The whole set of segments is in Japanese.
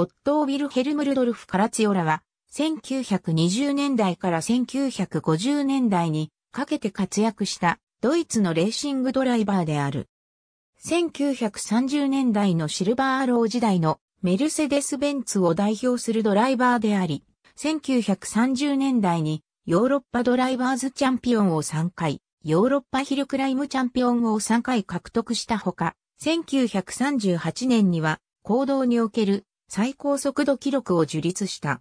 オットー・ウィルヘルム・ルドルフ・カラチオラは、1920年代から1950年代にかけて活躍したドイツのレーシングドライバーである。1930年代のシルバーアロー時代のメルセデス・ベンツを代表するドライバーであり、1930年代にヨーロッパドライバーズチャンピオンを3回、ヨーロッパヒルクライムチャンピオンを3回獲得したほか、1938年には行動における最高速度記録を樹立した。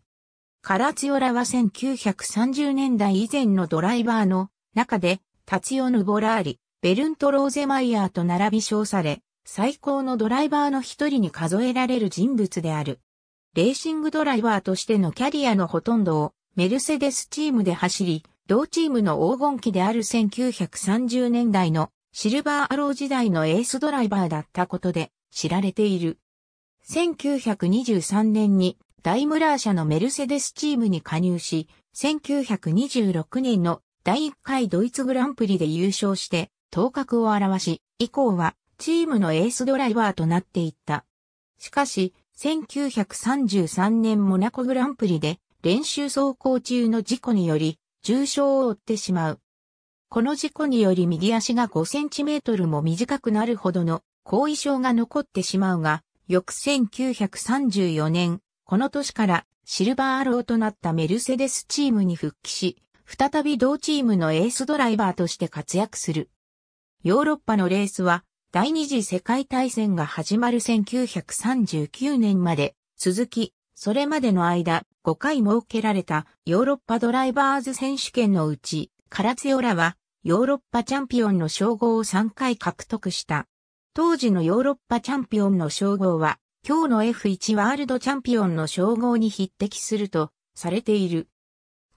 カラツヨラは1930年代以前のドライバーの中で、タツヨヌ・ボラーリ、ベルント・ローゼマイヤーと並び称され、最高のドライバーの一人に数えられる人物である。レーシングドライバーとしてのキャリアのほとんどをメルセデスチームで走り、同チームの黄金期である1930年代のシルバーアロー時代のエースドライバーだったことで知られている。1923年にダイムラー社のメルセデスチームに加入し、1926年の第1回ドイツグランプリで優勝して頭角を表し、以降はチームのエースドライバーとなっていった。しかし、1933年モナコグランプリで練習走行中の事故により重傷を負ってしまう。この事故により右足が5センチメートルも短くなるほどの後遺症が残ってしまうが、翌1934年、この年からシルバーアローとなったメルセデスチームに復帰し、再び同チームのエースドライバーとして活躍する。ヨーロッパのレースは第二次世界大戦が始まる1939年まで続き、それまでの間5回設けられたヨーロッパドライバーズ選手権のうち、カラツヨラはヨーロッパチャンピオンの称号を3回獲得した。当時のヨーロッパチャンピオンの称号は、今日の F1 ワールドチャンピオンの称号に匹敵するとされている。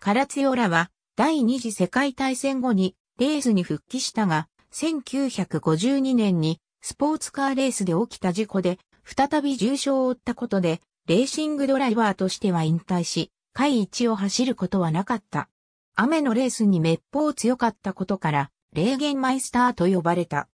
カラツヨラは第二次世界大戦後にレースに復帰したが、1952年にスポーツカーレースで起きた事故で再び重傷を負ったことで、レーシングドライバーとしては引退し、位一を走ることはなかった。雨のレースに滅法強かったことから、霊言マイスターと呼ばれた。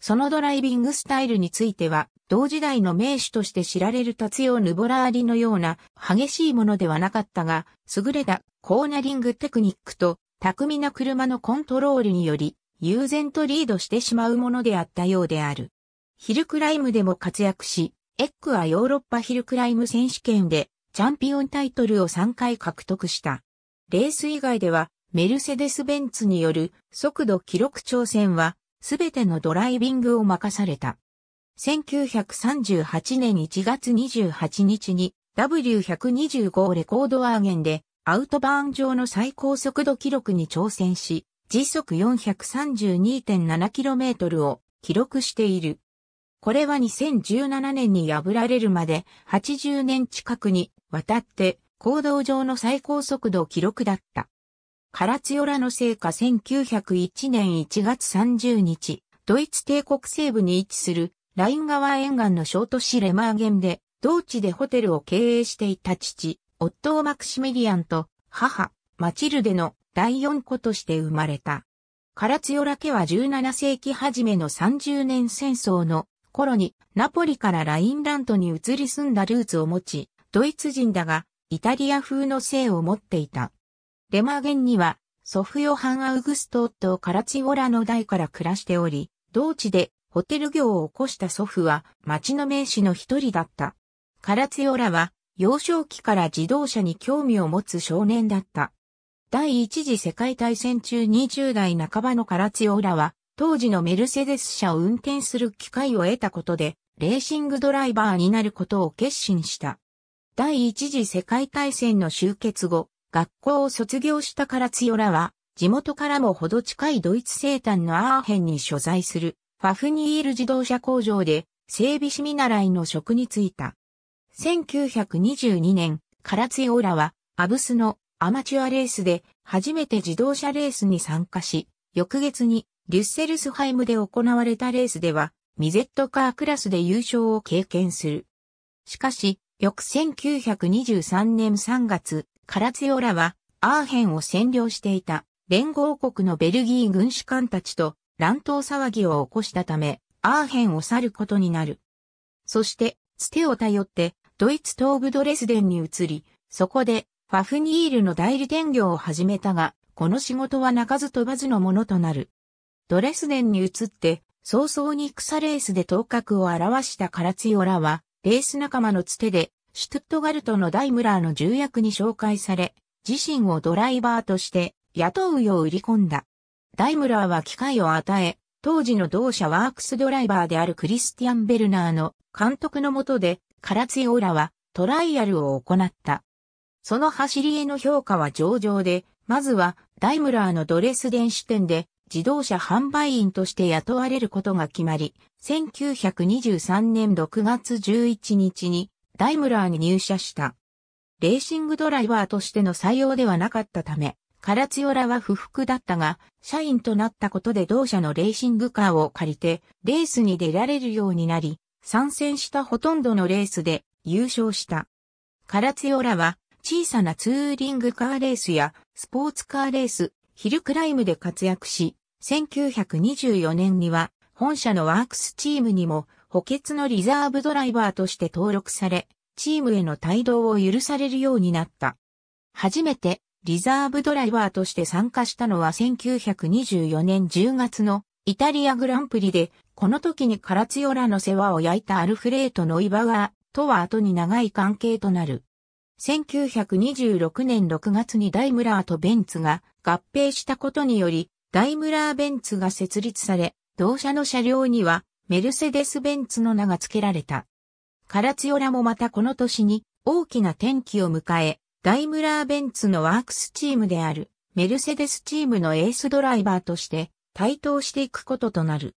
そのドライビングスタイルについては、同時代の名手として知られる達用ヌボラーリのような激しいものではなかったが、優れたコーナリングテクニックと巧みな車のコントロールにより、悠然とリードしてしまうものであったようである。ヒルクライムでも活躍し、エックはヨーロッパヒルクライム選手権でチャンピオンタイトルを3回獲得した。レース以外では、メルセデス・ベンツによる速度記録挑戦はすべてのドライビングを任された。1938年1月28日に W125 レコードワーゲンでアウトバーン上の最高速度記録に挑戦し、時速 432.7km を記録している。これは2017年に破られるまで80年近くにわたって行動上の最高速度記録だった。カラツヨラの聖火1901年1月30日、ドイツ帝国西部に位置するライン川沿岸の小都市レマーゲンで、同地でホテルを経営していた父、オットー・マクシミリアンと母、マチルデの第四子として生まれた。カラツヨラ家は17世紀初めの30年戦争の頃にナポリからラインラントに移り住んだルーツを持ち、ドイツ人だがイタリア風の姓を持っていた。レマーゲンには、祖父ヨハン・アウグスト・とカラチオラの代から暮らしており、同地でホテル業を起こした祖父は町の名士の一人だった。カラチオラは幼少期から自動車に興味を持つ少年だった。第一次世界大戦中20代半ばのカラチオラは、当時のメルセデス車を運転する機会を得たことで、レーシングドライバーになることを決心した。第一次世界大戦の終結後、学校を卒業したからツヨラは、地元からもほど近いドイツ生誕のアーヘンに所在する、ファフニール自動車工場で、整備士見習いの職に就いた。1922年、カラツヨラは、アブスのアマチュアレースで、初めて自動車レースに参加し、翌月に、リュッセルスハイムで行われたレースでは、ミゼットカークラスで優勝を経験する。しかし、翌1923年3月、カラツィオラは、アーヘンを占領していた、連合国のベルギー軍士官たちと乱闘騒ぎを起こしたため、アーヘンを去ることになる。そして、ツテを頼って、ドイツ東部ドレスデンに移り、そこで、ファフニールの代理店業を始めたが、この仕事は鳴かず飛ばずのものとなる。ドレスデンに移って、早々に草レースで頭角を表したカラツィオラは、レース仲間のツテでシュトゥットガルトのダイムラーの重役に紹介され、自身をドライバーとして雇うよう売り込んだ。ダイムラーは機会を与え、当時の同社ワークスドライバーであるクリスティアン・ベルナーの監督のもとで、カラツィオーラはトライアルを行った。その走りへの評価は上々で、まずはダイムラーのドレスデン支店で自動車販売員として雇われることが決まり、1923年6月11日にダイムラーに入社した。レーシングドライバーとしての採用ではなかったため、カラツヨラは不服だったが、社員となったことで同社のレーシングカーを借りて、レースに出られるようになり、参戦したほとんどのレースで優勝した。カラツヨラは、小さなツーリングカーレースやスポーツカーレース、ヒルクライムで活躍し、1924年には本社のワークスチームにも補欠のリザーブドライバーとして登録され、チームへの帯同を許されるようになった。初めてリザーブドライバーとして参加したのは1924年10月のイタリアグランプリで、この時にカラツヨラの世話を焼いたアルフレートのイバワとは後に長い関係となる。1926年6月にダイムラーとベンツが合併したことにより、ダイムラーベンツが設立され、同社の車両にはメルセデス・ベンツの名が付けられた。カラツヨラもまたこの年に大きな転機を迎え、ダイムラー・ベンツのワークスチームであるメルセデスチームのエースドライバーとして台頭していくこととなる。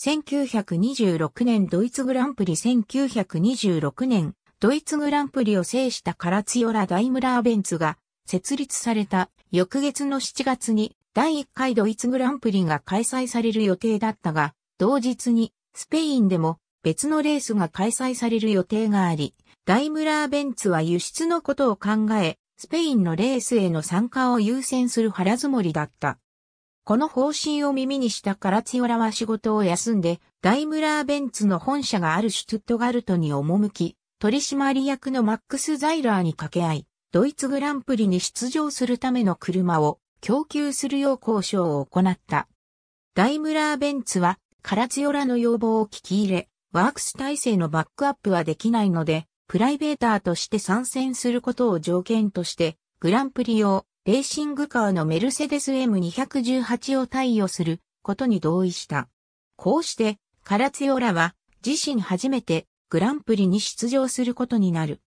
1926年ドイツグランプリ1926年ドイツグランプリを制したカラツヨラ・ダイムラー・ベンツが設立された翌月の7月に第1回ドイツグランプリが開催される予定だったが同日にスペインでも別のレースが開催される予定があり、ダイムラーベンツは輸出のことを考え、スペインのレースへの参加を優先する腹積もりだった。この方針を耳にしたカラツヨオラは仕事を休んで、ダイムラーベンツの本社があるシュトゥットガルトに赴き、取締役のマックス・ザイラーに掛け合い、ドイツグランプリに出場するための車を供給するよう交渉を行った。ダイムラーベンツはカラツヨラの要望を聞き入れ、ワークス体制のバックアップはできないので、プライベーターとして参戦することを条件として、グランプリ用、レーシングカーのメルセデス M218 を対応することに同意した。こうして、カラツヨラは自身初めてグランプリに出場することになる。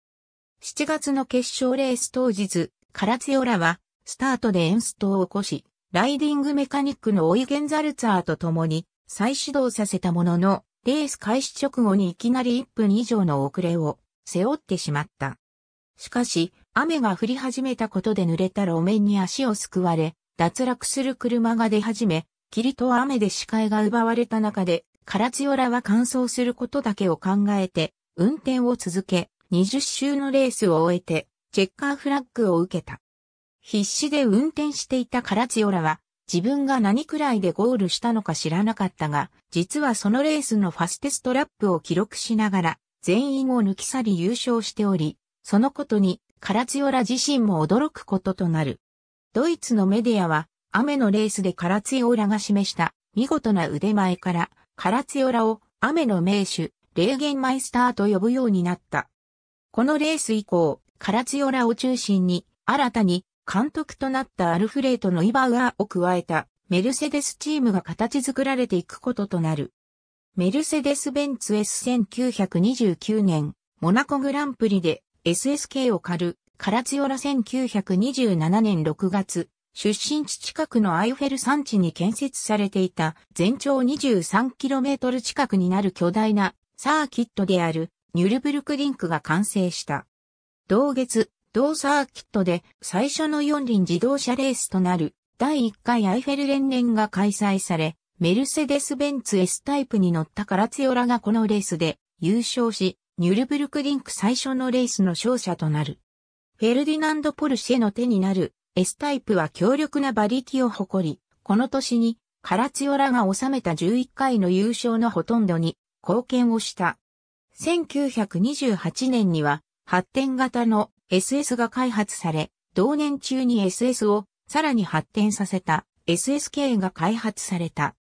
7月の決勝レース当日、カラツヨラはスタートでエンストを起こし、ライディングメカニックのオイゲンザルツァーと共に再始動させたものの、レース開始直後にいきなり1分以上の遅れを背負ってしまった。しかし、雨が降り始めたことで濡れた路面に足をすくわれ、脱落する車が出始め、霧と雨で視界が奪われた中で、カラツヨラは乾燥することだけを考えて、運転を続け、20周のレースを終えて、チェッカーフラッグを受けた。必死で運転していたカラツヨラは、自分が何くらいでゴールしたのか知らなかったが、実はそのレースのファステストラップを記録しながら、全員を抜き去り優勝しており、そのことに、カラツヨラ自身も驚くこととなる。ドイツのメディアは、雨のレースでカラツヨラが示した見事な腕前から、カラツヨラを雨の名手、レーゲンマイスターと呼ぶようになった。このレース以降、カラツヨラを中心に、新たに監督となったアルフレートのイバウアーを加えたメルセデスチームが形作られていくこととなる。メルセデス・ベンツ S1929 年、モナコグランプリで SSK を狩る、カラツヨラ1927年6月、出身地近くのアイフェル山地に建設されていた全長 23km 近くになる巨大なサーキットであるニュルブルクリンクが完成した。同月、同サーキットで最初の四輪自動車レースとなる第1回アイフェル連連が開催され、メルセデス・ベンツ S タイプに乗ったカラツヨラがこのレースで優勝し、ニュルブルクリンク最初のレースの勝者となる。フェルディナンド・ポルシェの手になる S タイプは強力な馬力を誇り、この年にカラツヨラが収めた11回の優勝のほとんどに貢献をした。1928年には発展型の SS が開発され、同年中に SS をさらに発展させた SSK が開発された。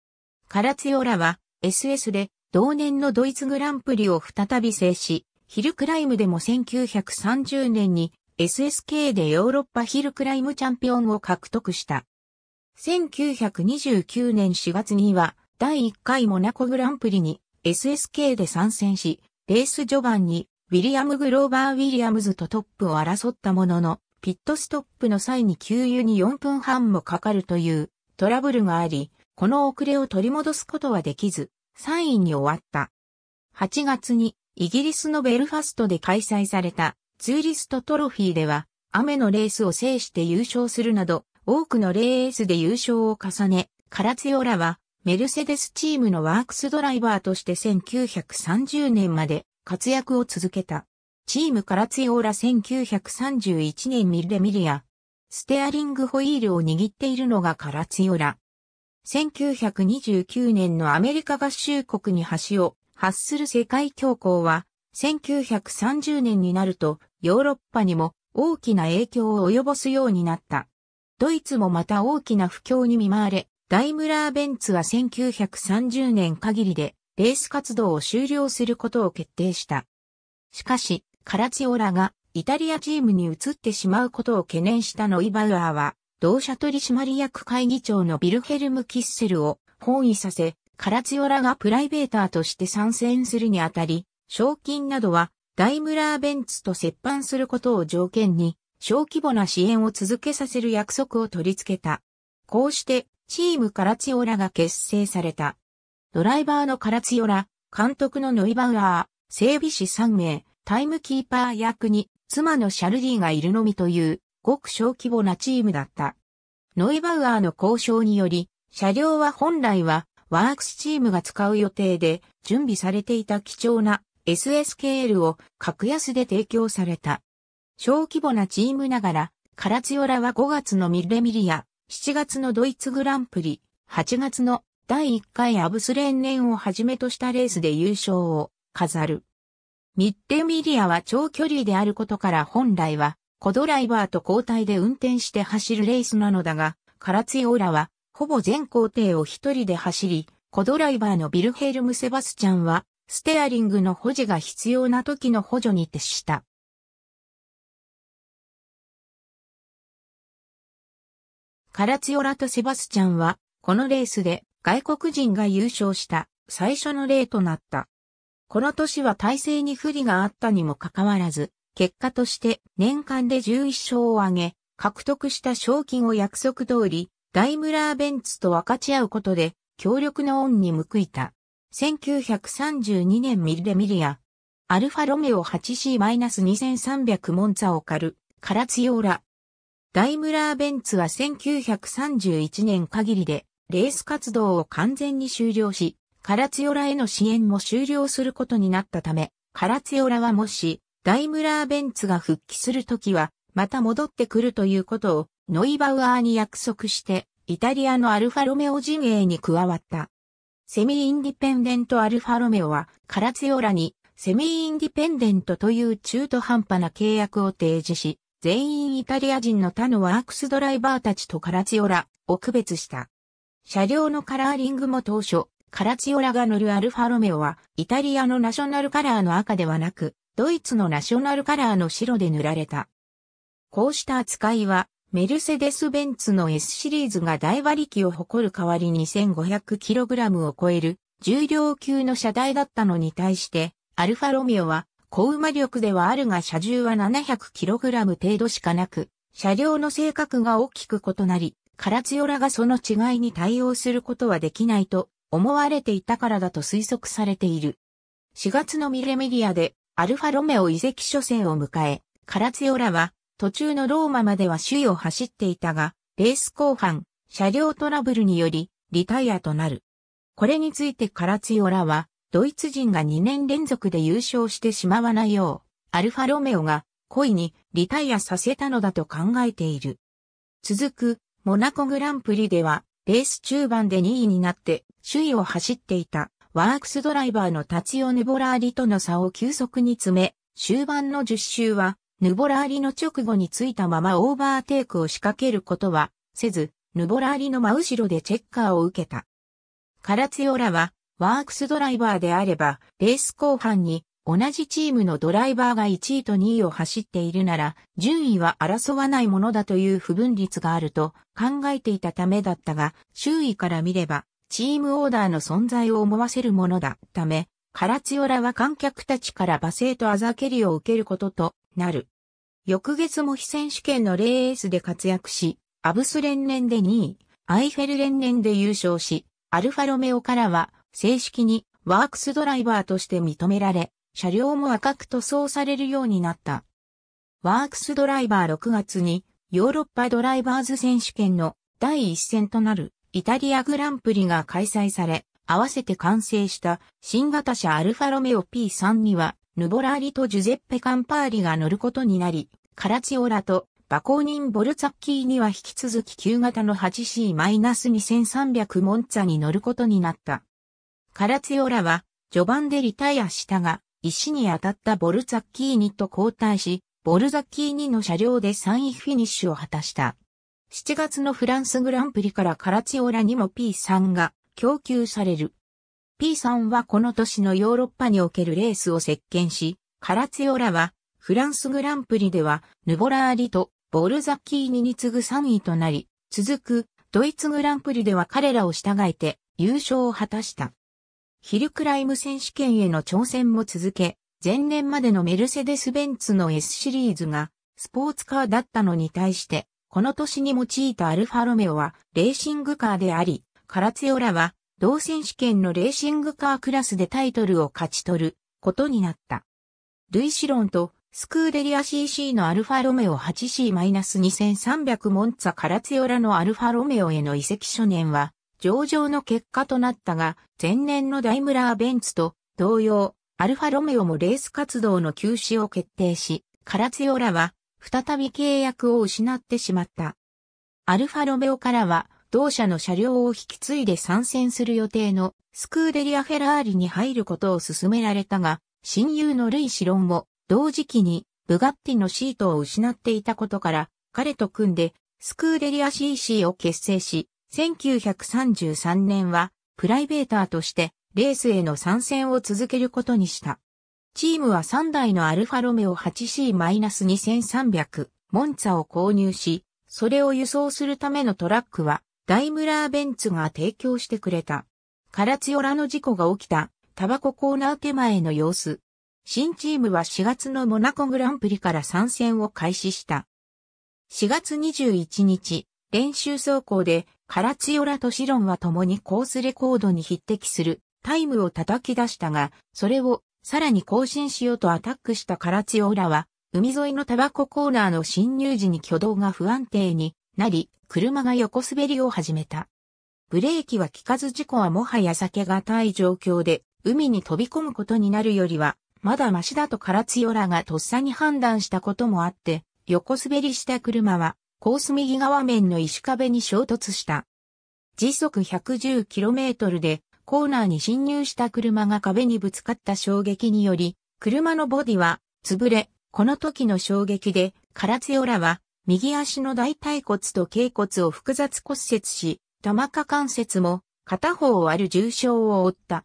カラツヨラは SS で同年のドイツグランプリを再び制し、ヒルクライムでも1930年に SSK でヨーロッパヒルクライムチャンピオンを獲得した。1929年4月には第1回モナコグランプリに SSK で参戦し、レース序盤にウィリアム・グローバー・ウィリアムズとトップを争ったものの、ピットストップの際に給油に4分半もかかるというトラブルがあり、この遅れを取り戻すことはできず、3位に終わった。8月にイギリスのベルファストで開催されたツーリストトロフィーでは、雨のレースを制して優勝するなど、多くのレースで優勝を重ね、カラツヨラはメルセデスチームのワークスドライバーとして1930年まで活躍を続けた。チームカラツィオーラ1931年ミルデミリア。ステアリングホイールを握っているのがカラツィオラ。1929年のアメリカ合衆国に橋を発する世界恐慌は、1930年になるとヨーロッパにも大きな影響を及ぼすようになった。ドイツもまた大きな不況に見舞われ、ダイムラーベンツは1930年限りでレース活動を終了することを決定した。しかし、カラチオラがイタリアチームに移ってしまうことを懸念したノイバウアーは、同社取締役会議長のビルヘルム・キッセルを包囲させ、カラチオラがプライベーターとして参戦するにあたり、賞金などはダイムラーベンツと接班することを条件に、小規模な支援を続けさせる約束を取り付けた。こうして、チームカラチオラが結成された。ドライバーのカラツヨラ、監督のノイバウアー、整備士3名、タイムキーパー役に妻のシャルディがいるのみというごく小規模なチームだった。ノイバウアーの交渉により、車両は本来はワークスチームが使う予定で準備されていた貴重な SSKL を格安で提供された。小規模なチームながら、カラツヨラは5月のミレミリア、7月のドイツグランプリ、8月の第1回アブスレン年をはじめとしたレースで優勝を飾る。ミッテミリアは長距離であることから本来は、コドライバーと交代で運転して走るレースなのだが、カラツィオーラは、ほぼ全工程を一人で走り、コドライバーのビルヘルム・セバスチャンは、ステアリングの保持が必要な時の補助に徹した。カラツィオラとセバスチャンは、このレースで外国人が優勝した最初の例となった。この年は体制に不利があったにもかかわらず、結果として年間で11勝を挙げ、獲得した賞金を約束通り、ダイムラーベンツと分かち合うことで、強力な恩に報いた。1932年ミルレミリア、アルファロメオ 8C-2300 モンツァオカル、カラツヨーラ。ダイムラーベンツは1931年限りでレース活動を完全に終了し、カラツヨラへの支援も終了することになったため、カラツヨラはもし、ダイムラーベンツが復帰するときは、また戻ってくるということを、ノイバウアーに約束して、イタリアのアルファロメオ陣営に加わった。セミインディペンデントアルファロメオは、カラツヨラに、セミインディペンデントという中途半端な契約を提示し、全員イタリア人の他のワークスドライバーたちとカラツヨラを区別した。車両のカラーリングも当初、カラチオラが乗るアルファロメオは、イタリアのナショナルカラーの赤ではなく、ドイツのナショナルカラーの白で塗られた。こうした扱いは、メルセデス・ベンツの S シリーズが大馬力を誇る代わりに 1500kg を超える重量級の車体だったのに対して、アルファロメオは高馬力ではあるが車重は 700kg 程度しかなく、車両の性格が大きく異なり、カラツヨラがその違いに対応することはできないと思われていたからだと推測されている。4月のミレメディアでアルファロメオ移籍初戦を迎え、カラツヨラは途中のローマまでは首位を走っていたが、レース後半、車両トラブルによりリタイアとなる。これについてカラツヨラは、ドイツ人が2年連続で優勝してしまわないよう、アルファロメオが故意にリタイアさせたのだと考えている。続くモナコグランプリでは、レース中盤で2位になって、首位を走っていた、ワークスドライバーのタツヨ・ヌボラーリとの差を急速に詰め、終盤の10周は、ヌボラーリの直後についたままオーバーテイクを仕掛けることは、せず、ヌボラーリの真後ろでチェッカーを受けた。カラツヨラは、ワークスドライバーであれば、レース後半に同じチームのドライバーが1位と2位を走っているなら、順位は争わないものだという不分率があると考えていたためだったが、周囲から見れば、チームオーダーの存在を思わせるものだため、カラツヨラは観客たちから罵声とあざけりを受けることとなる。翌月も非選手権のレースで活躍し、アブス連年で2位、アイフェル連年で優勝し、アルファロメオからは正式にワークスドライバーとして認められ、車両も赤く塗装されるようになった。ワークスドライバー6月にヨーロッパドライバーズ選手権の第一戦となるイタリアグランプリが開催され、合わせて完成した新型車アルファロメオ P3 にはヌボラーリとジュゼッペ・カンパーリが乗ることになり、カラチオラとバコーニン・ボルツァッキーには引き続き旧型の 8C-2300 モンツァに乗ることになった。カラツヨラは序盤でリタイアしたが、石に当たったボルザッキーニと交代し、ボルザッキーニの車両で3位フィニッシュを果たした。7月のフランスグランプリからカラチオラにも P3 が供給される。P3 はこの年のヨーロッパにおけるレースを席巻し、カラチオラはフランスグランプリではヌボラーリとボルザッキーニに次ぐ3位となり、続くドイツグランプリでは彼らを従えて優勝を果たした。ヒルクライム選手権への挑戦も続け、前年までのメルセデス・ベンツの S シリーズがスポーツカーだったのに対して、この年に用いたアルファロメオはレーシングカーであり、カラツヨラは同選手権のレーシングカークラスでタイトルを勝ち取ることになった。ルイ・シロンとスクーデリア CC のアルファロメオ 8C-2300 モンツァカラツヨラのアルファロメオへの移籍初年は上場の結果となったが、前年のダイムラーベンツと同様、アルファロメオもレース活動の休止を決定し、カラツヨラは再び契約を失ってしまった。アルファロメオからは同社の車両を引き継いで参戦する予定のスクーデリア・フェラーリに入ることを勧められたが、親友のルイ・シロンも同時期にブガッティのシートを失っていたことから、彼と組んでスクーデリア CC を結成し、1933年はプライベーターとしてレースへの参戦を続けることにした。チームは3台のアルファロメオ 8C-2300 モンツァを購入し、それを輸送するためのトラックはダイムラーベンツが提供してくれた。カラツヨラの事故が起きたタバココーナー手前の様子。新チームは4月のモナコグランプリから参戦を開始した。4月21日、練習走行で、カラツヨラとシロンは共にコースレコードに匹敵するタイムを叩き出したが、それをさらに更新しようとアタックしたカラツヨラは、海沿いのタバココーナーの侵入時に挙動が不安定になり、車が横滑りを始めた。ブレーキは効かず事故はもはや避けがたい状況で、海に飛び込むことになるよりは、まだマシだとカラツヨラがとっさに判断したこともあって、横滑りした車はコース右側面の石壁に衝突した。時速 110km でコーナーに侵入した車が壁にぶつかった衝撃により、車のボディは潰れ、この時の衝撃でカラツヨラは右足の大腿骨と頸骨を複雑骨折し、玉下関節も片方をある重傷を負った。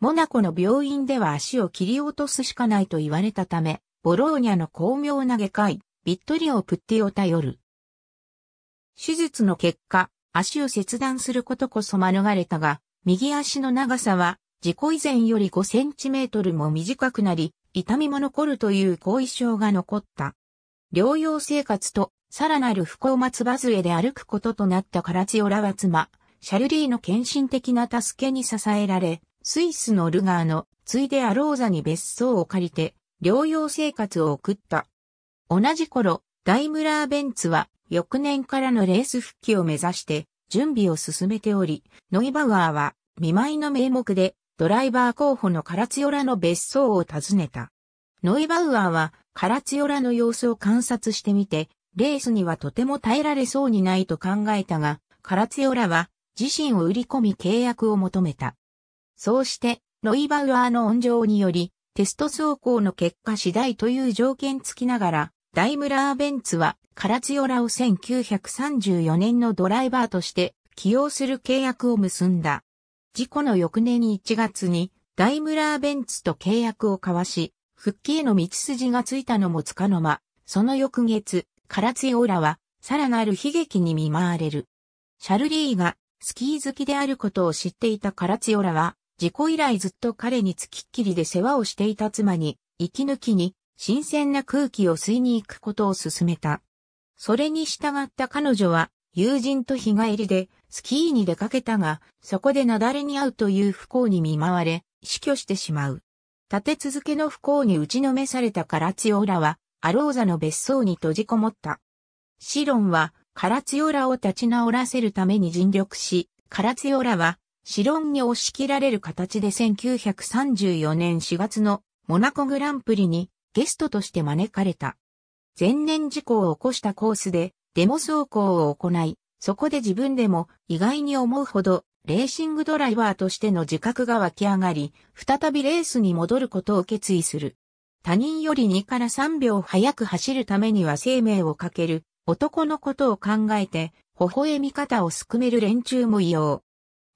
モナコの病院では足を切り落とすしかないと言われたため、ボローニャの巧妙な外科医、ビットリオ・プッティを頼る。手術の結果、足を切断することこそ免れたが、右足の長さは、事故以前より5センチメートルも短くなり、痛みも残るという後遺症が残った。療養生活と、さらなる不幸松葉杖で歩くこととなったカラチオラは妻、シャルリーの献身的な助けに支えられ、スイスのルガーの、ついでアローザに別荘を借りて、療養生活を送った。同じ頃、ダイムラーベンツは、翌年からのレース復帰を目指して準備を進めており、ノイバウアーは見舞いの名目でドライバー候補のカラツヨラの別荘を訪ねた。ノイバウアーはカラツヨラの様子を観察してみて、レースにはとても耐えられそうにないと考えたが、カラツヨラは自身を売り込み契約を求めた。そうして、ノイバウアーの温情により、テスト走行の結果次第という条件付きながら、ダイムラーベンツは、カラツヨオラを1934年のドライバーとして起用する契約を結んだ。事故の翌年1月に、ダイムラーベンツと契約を交わし、復帰への道筋がついたのもつかの間、その翌月、カラツヨオラは、さらなる悲劇に見舞われる。シャルリーがスキー好きであることを知っていたカラツヨオラは、事故以来ずっと彼につきっきりで世話をしていた妻に、息抜きに新鮮な空気を吸いに行くことを勧めた。それに従った彼女は、友人と日帰りで、スキーに出かけたが、そこで雪崩に遭うという不幸に見舞われ、死去してしまう。立て続けの不幸に打ちのめされたカラツヨーラは、アローザの別荘に閉じこもった。シロンは、カラツヨーラを立ち直らせるために尽力し、カラツヨーラは、シロンに押し切られる形で1934年4月のモナコグランプリにゲストとして招かれた。前年事故を起こしたコースでデモ走行を行い、そこで自分でも意外に思うほどレーシングドライバーとしての自覚が湧き上がり、再びレースに戻ることを決意する。他人より2から3秒早く走るためには生命をかける男のことを考えて、微笑み方をすくめる連中もよう。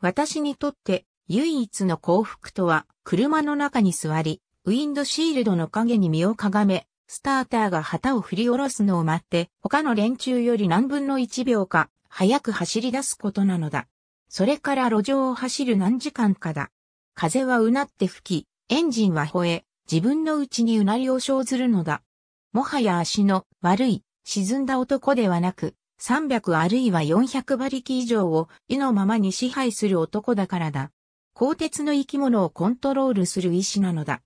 私にとって唯一の幸福とは車の中に座り、ウィンドシールドの影に身をかがめ、スターターが旗を振り下ろすのを待って、他の連中より何分の1秒か、早く走り出すことなのだ。それから路上を走る何時間かだ。風はうなって吹き、エンジンは吠え、自分の内にうなりを生ずるのだ。もはや足の悪い、沈んだ男ではなく、300あるいは400馬力以上を意のままに支配する男だからだ。鋼鉄の生き物をコントロールする意志なのだ。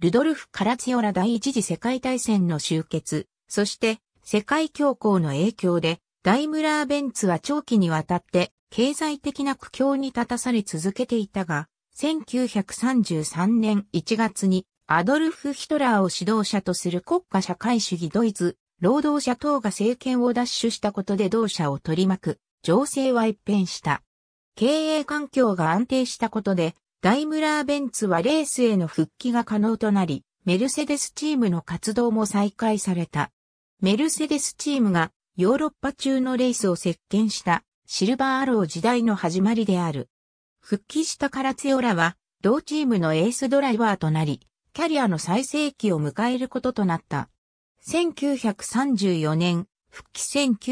ルドルフ・カラツヨラ第一次世界大戦の終結、そして世界恐慌の影響で、ダイムラー・ベンツは長期にわたって経済的な苦境に立たされ続けていたが、1933年1月にアドルフ・ヒトラーを指導者とする国家社会主義ドイツ、労働者等が政権を奪取したことで同社を取り巻く情勢は一変した。経営環境が安定したことでダイムラーベンツはレースへの復帰が可能となり、メルセデスチームの活動も再開された。メルセデスチームがヨーロッパ中のレースを席巻したシルバーアロー時代の始まりである。復帰したカラツヨラは同チームのエースドライバーとなり、キャリアの最盛期を迎えることとなった。1934年、復帰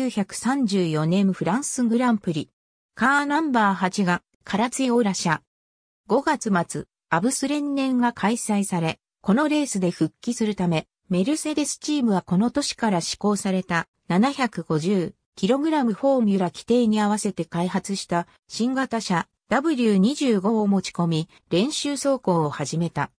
1934年フランスグランプリ。カーナンバー8がカラツヨーラ社。5月末、アブス連年が開催され、このレースで復帰するため、メルセデスチームはこの年から施行された 750kg フォーミュラ規定に合わせて開発した新型車 W25 を持ち込み、練習走行を始めた。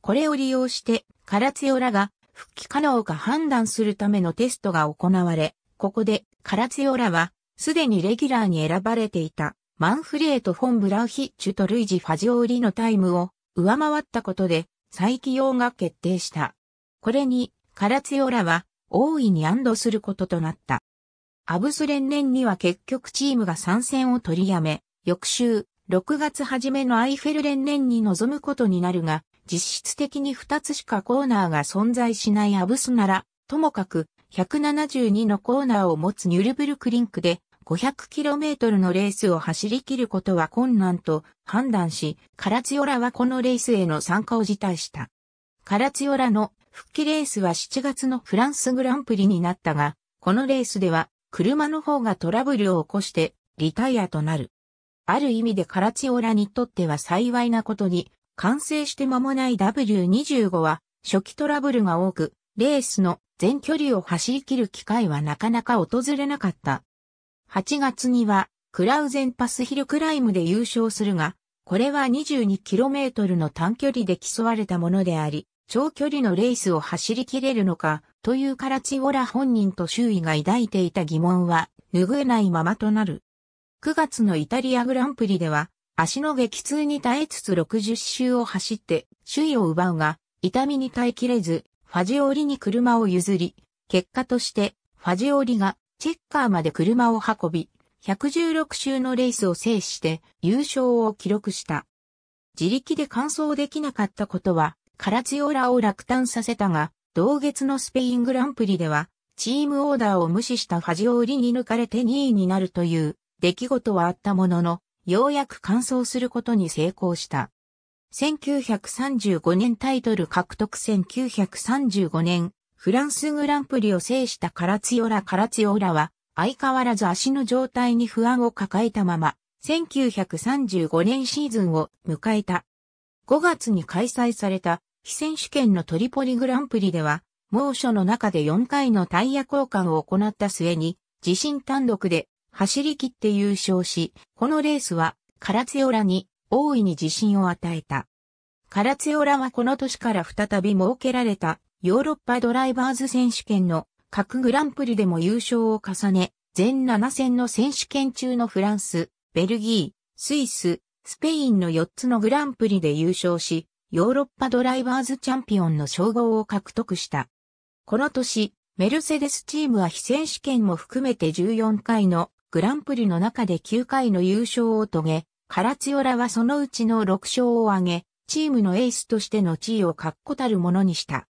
これを利用して、カラツヨラが復帰可能か判断するためのテストが行われ、ここでカラツヨラはすでにレギュラーに選ばれていたマンフレート・フォン・ブラウヒッチュとルイジ・ファジオーリのタイムを上回ったことで再起用が決定した。これに、カラツヨラは大いに安堵することとなった。アブス連年には結局チームが参戦を取りやめ、翌週、6月初めのアイフェル連年に臨むことになるが、実質的に2つしかコーナーが存在しないアブスなら、ともかく、172のコーナーを持つニュルブルクリンクで、500km のレースを走り切ることは困難と判断し、カラツヨラはこのレースへの参加を辞退した。カラツヨラの復帰レースは7月のフランスグランプリになったが、このレースでは車の方がトラブルを起こしてリタイアとなる。ある意味でカラチオラにとっては幸いなことに、完成して間もない W25 は初期トラブルが多く、レースの全距離を走り切る機会はなかなか訪れなかった。8月には、クラウゼンパスヒルクライムで優勝するが、これは 22km の短距離で競われたものであり、長距離のレースを走り切れるのか、というカラチオラ本人と周囲が抱いていた疑問は、拭えないままとなる。9月のイタリアグランプリでは、足の激痛に耐えつつ60周を走って、周囲を奪うが、痛みに耐えきれず、ファジオリに車を譲り、結果として、ファジオリがチェッカーまで車を運び、116周のレースを制して優勝を記録した。自力で完走できなかったことは、カラツィオラを落胆させたが、同月のスペイングランプリでは、チームオーダーを無視したファジオーリに抜かれて2位になるという出来事はあったものの、ようやく完走することに成功した。1935年タイトル獲得1935年フランスグランプリを制したカラツヨオラ・カラツヨラは、相変わらず足の状態に不安を抱えたまま、1935年シーズンを迎えた。5月に開催された、非選手権のトリポリグランプリでは、猛暑の中で4回のタイヤ交換を行った末に、自身単独で走り切って優勝し、このレースはカラツヨオラに大いに自信を与えた。カラツヨオラはこの年から再び設けられたヨーロッパドライバーズ選手権の各グランプリでも優勝を重ね、全7戦の選手権中のフランス、ベルギー、スイス、スペインの4つのグランプリで優勝し、ヨーロッパドライバーズチャンピオンの称号を獲得した。この年、メルセデスチームは非選手権も含めて14回のグランプリの中で9回の優勝を遂げ、カラツヨラはそのうちの6勝を挙げ、チームのエースとしての地位を確固たるものにした。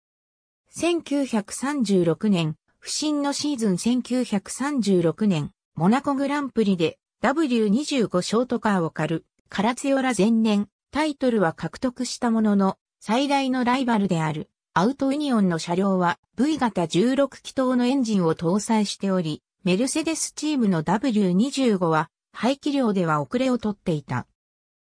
1936年、不振のシーズン1936年、モナコグランプリで W25 ショートカーを狩る、カラツヨラ前年、タイトルは獲得したものの、最大のライバルである、アウトユニオンの車両は V 型16気筒のエンジンを搭載しており、メルセデスチームの W25 は排気量では遅れをとっていた。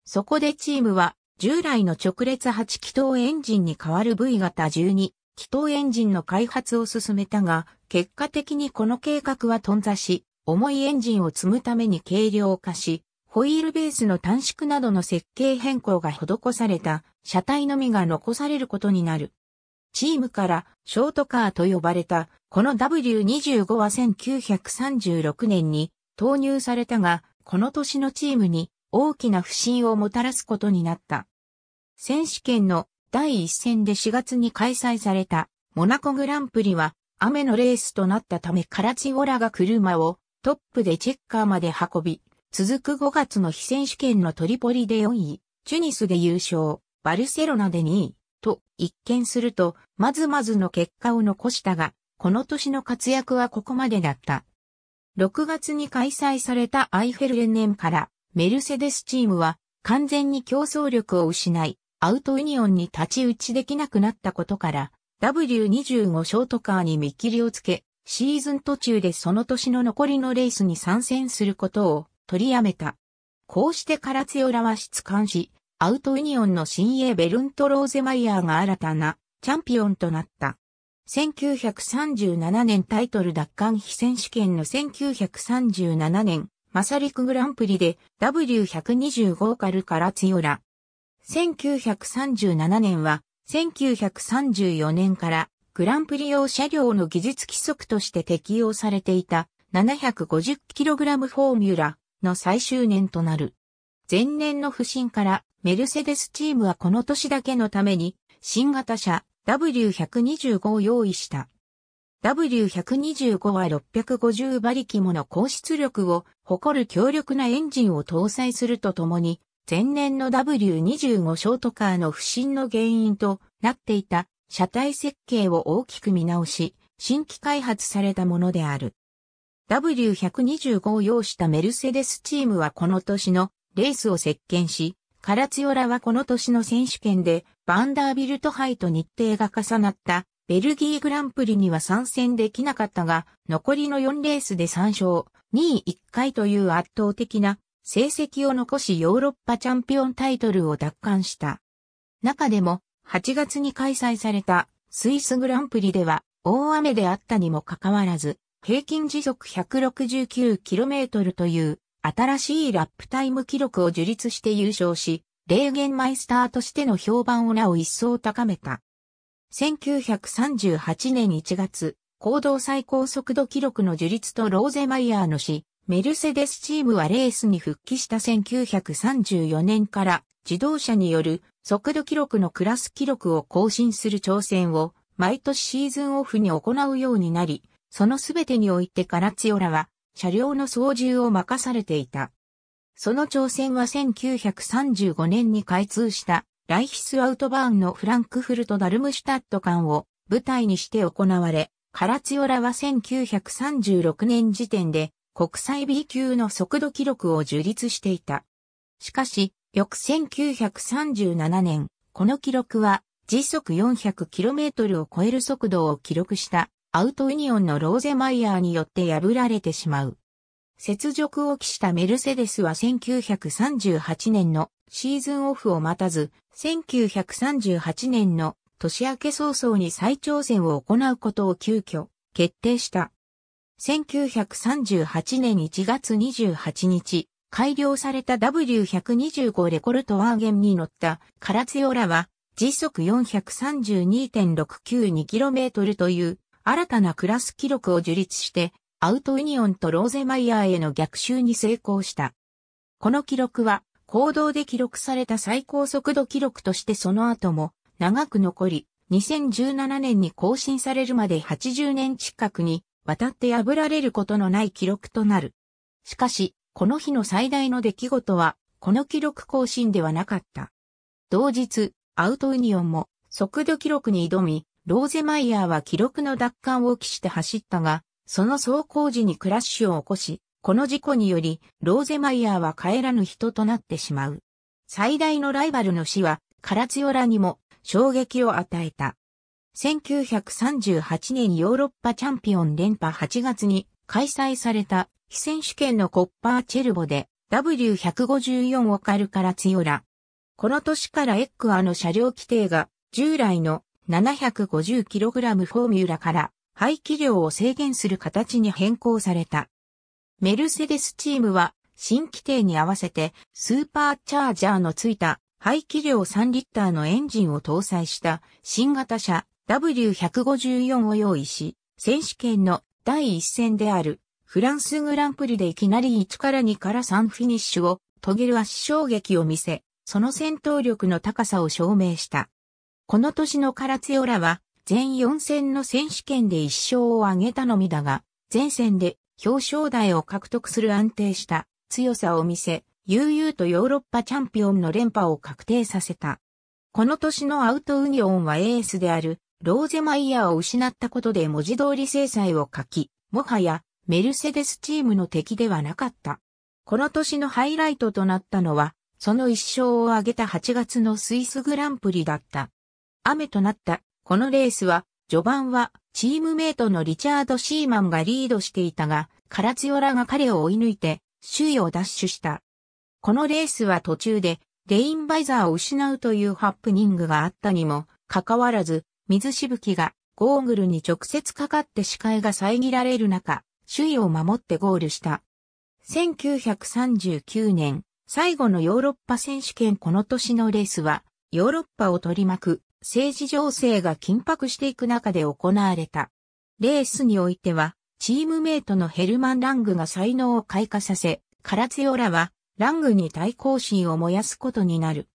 そこでチームは従来の直列8気筒エンジンに代わる V 型12気筒エンジンの開発を進めたが、結果的にこの計画は頓挫し、重いエンジンを積むために軽量化し、ホイールベースの短縮などの設計変更が施された車体のみが残されることになる。チームからショートカーと呼ばれたこの W25 は1936年に投入されたが、この年のチームに大きな不信をもたらすことになった。選手権の第1戦で4月に開催されたモナコグランプリは雨のレースとなったためカラチオラが車をトップでチェッカーまで運び、続く5月の非選手権のトリポリで4位、チュニスで優勝、バルセロナで2位、と一見すると、まずまずの結果を残したが、この年の活躍はここまでだった。6月に開催されたアイフェルエンから、メルセデスチームは完全に競争力を失い、アウトユニオンに立ち打ちできなくなったことから、W25 ショートカーに見切りをつけ、シーズン途中でその年の残りのレースに参戦することを取りやめた。こうしてカラツヨラは出感し、アウトユニオンの新鋭ベルント・ローゼマイヤーが新たなチャンピオンとなった。1937年タイトル奪還非選手権の1937年マサリクグランプリで W125 カルカラツヨラ、1937年は、1934年からグランプリ用車両の技術規則として適用されていた 750kg フォーミュラの最終年となる。前年の不振からメルセデスチームはこの年だけのために新型車 W125 を用意した。W125 は650馬力もの高出力を誇る強力なエンジンを搭載するとともに前年の W25 ショートカーの不振の原因となっていた車体設計を大きく見直し、新規開発されたものである。W125 を要したメルセデスチームはこの年のレースを席巻し、カラツヨラはこの年の選手権でバンダービルト杯と日程が重なったベルギーグランプリには参戦できなかったが、残りの4レースで3勝、2位1回という圧倒的な成績を残しヨーロッパチャンピオンタイトルを奪還した。中でも、8月に開催されたスイスグランプリでは、大雨であったにもかかわらず、平均時速 169km という新しいラップタイム記録を樹立して優勝し、霊言マイスターとしての評判をなお一層高めた。1938年1月、行動最高速度記録の樹立とローゼマイヤーの死、メルセデスチームはレースに復帰した1934年から自動車による速度記録のクラス記録を更新する挑戦を毎年シーズンオフに行うようになり、そのすべてにおいてカラツヨラは車両の操縦を任されていた。その挑戦は1935年に開通したライヒスアウトバーンのフランクフルト・ダルムシュタット間を舞台にして行われ、カラツヨラは1936年時点で国際 B 級の速度記録を樹立していた。しかし、翌1937年、この記録は時速 400km を超える速度を記録したアウトユニオンのローゼマイヤーによって破られてしまう。雪辱を期したメルセデスは1938年のシーズンオフを待たず、1938年の年明け早々に再挑戦を行うことを急遽決定した。1938年1月28日、改良された W125 レコルトワーゲンに乗ったカラツヨラは時速 432.692km という新たなクラス記録を樹立してアウトユニオンとローゼマイヤーへの逆襲に成功した。この記録は行動で記録された最高速度記録としてその後も長く残り、2017年に更新されるまで80年近くに渡って破られることのない記録となる。しかし、この日の最大の出来事は、この記録更新ではなかった。同日、アウトウニオンも速度記録に挑み、ローゼマイヤーは記録の奪還を期して走ったが、その走行時にクラッシュを起こし、この事故により、ローゼマイヤーは帰らぬ人となってしまう。最大のライバルの死は、カラツヨラにも衝撃を与えた。1938年ヨーロッパチャンピオン連覇8月に開催された非選手権のコッパーチェルボで W154 をカルカラツヨラ。この年からエックアの車両規定が従来の 750kg フォーミュラから排気量を制限する形に変更された。メルセデスチームは新規定に合わせてスーパーチャージャーのついた排気量3リッターのエンジンを搭載した新型車 W154 を用意し、選手権の第一戦であるフランスグランプリでいきなり1から2から3フィニッシュを遂げる圧勝劇を見せ、その戦闘力の高さを証明した。この年のカラツヨラは全4戦の選手権で1勝を挙げたのみだが、前戦で表彰台を獲得する安定した強さを見せ、悠々とヨーロッパチャンピオンの連覇を確定させた。この年のアウトウニオンはエースであるローゼマイヤーを失ったことで文字通り制裁を書き、もはやメルセデスチームの敵ではなかった。この年のハイライトとなったのは、その一生を挙げた8月のスイスグランプリだった。雨となった、このレースは、序盤はチームメイトのリチャード・シーマンがリードしていたが、カラツヨラが彼を追い抜いて、周囲を奪取した。このレースは途中で、レインバイザーを失うというハプニングがあったにも、かかわらず、水しぶきがゴーグルに直接かかって視界が遮られる中、首位を守ってゴールした。1939年、最後のヨーロッパ選手権この年のレースは、ヨーロッパを取り巻く政治情勢が緊迫していく中で行われた。レースにおいては、チームメイトのヘルマン・ラングが才能を開花させ、カラツヨラは、ラングに対抗心を燃やすことになる。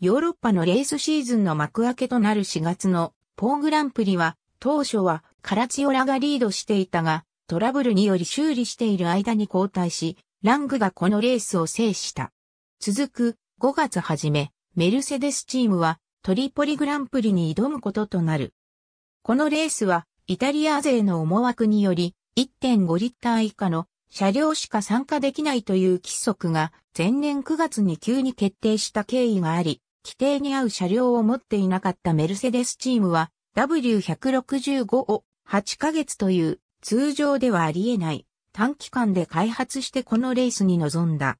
ヨーロッパのレースシーズンの幕開けとなる4月のポーグランプリは当初はカラチオラがリードしていたが、トラブルにより修理している間に交代し、ラングがこのレースを制した。続く5月初め、メルセデスチームはトリポリグランプリに挑むこととなる。このレースはイタリア勢の思惑により1.5リッター以下の車両しか参加できないという規則が前年9月に急に決定した経緯があり、規定に合う車両を持っていなかったメルセデスチームは W165 を8ヶ月という通常ではありえない短期間で開発してこのレースに臨んだ。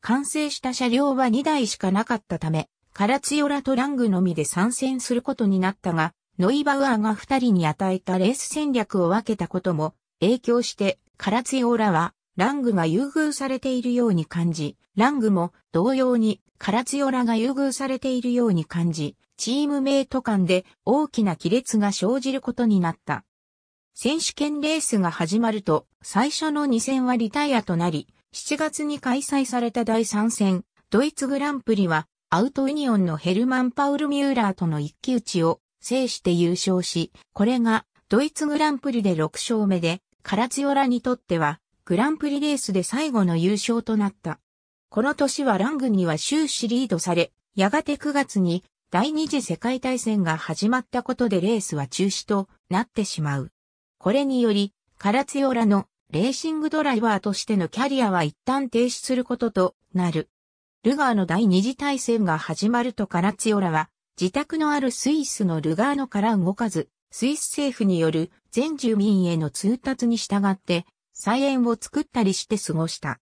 完成した車両は2台しかなかったため、カラツヨラとラングのみで参戦することになったが、ノイバウアーが2人に与えたレース戦略を分けたことも影響して、カラツヨラはラングが優遇されているように感じ、ラングも同様にカラツヨラが優遇されているように感じ、チームメイト間で大きな亀裂が生じることになった。選手権レースが始まると、最初の2戦はリタイアとなり、7月に開催された第3戦、ドイツグランプリは、アウトユニオンのヘルマン・パウル・ミューラーとの一騎打ちを制して優勝し、これがドイツグランプリで6勝目で、カラツヨラにとってはグランプリレースで最後の優勝となった。この年はラングには終始リードされ、やがて9月に第二次世界大戦が始まったことでレースは中止となってしまう。これにより、カラツヨラのレーシングドライバーとしてのキャリアは一旦停止することとなる。ルガーの第二次大戦が始まるとカラツヨラは、自宅のあるスイスのルガーノから動かず、スイス政府による全住民への通達に従って菜園を作ったりして過ごした。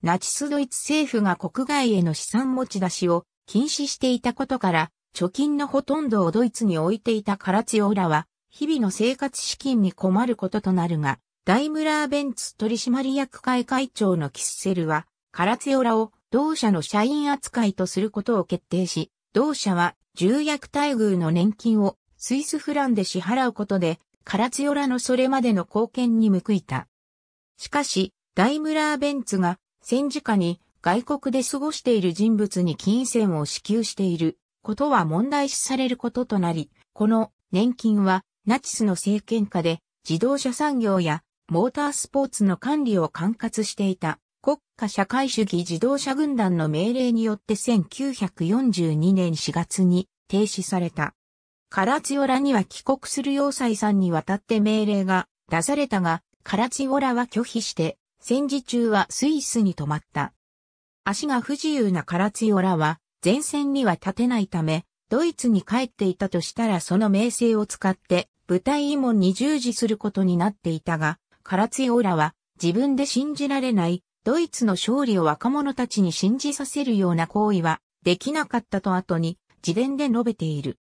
ナチスドイツ政府が国外への資産持ち出しを禁止していたことから、貯金のほとんどをドイツに置いていたカラツヨーラは、日々の生活資金に困ることとなるが、ダイムラーベンツ取締役会会長のキッセルは、カラツヨーラを同社の社員扱いとすることを決定し、同社は重役待遇の年金をスイスフランで支払うことで、カラツヨラのそれまでの貢献に報いた。しかし、ダイムラー・ベンツが戦時下に外国で過ごしている人物に金銭を支給していることは問題視されることとなり、この年金はナチスの政権下で自動車産業やモータースポーツの管理を管轄していた国家社会主義自動車軍団の命令によって1942年4月に停止された。カラツヨラには帰国する要塞さんに渡って命令が出されたが、カラチオラは拒否して、戦時中はスイスに泊まった。足が不自由なカラツィオラは、前線には立てないため、ドイツに帰っていたとしたらその名声を使って、部隊慰問に従事することになっていたが、カラツィオラは自分で信じられないドイツの勝利を若者たちに信じさせるような行為はできなかったと後に自伝で述べている。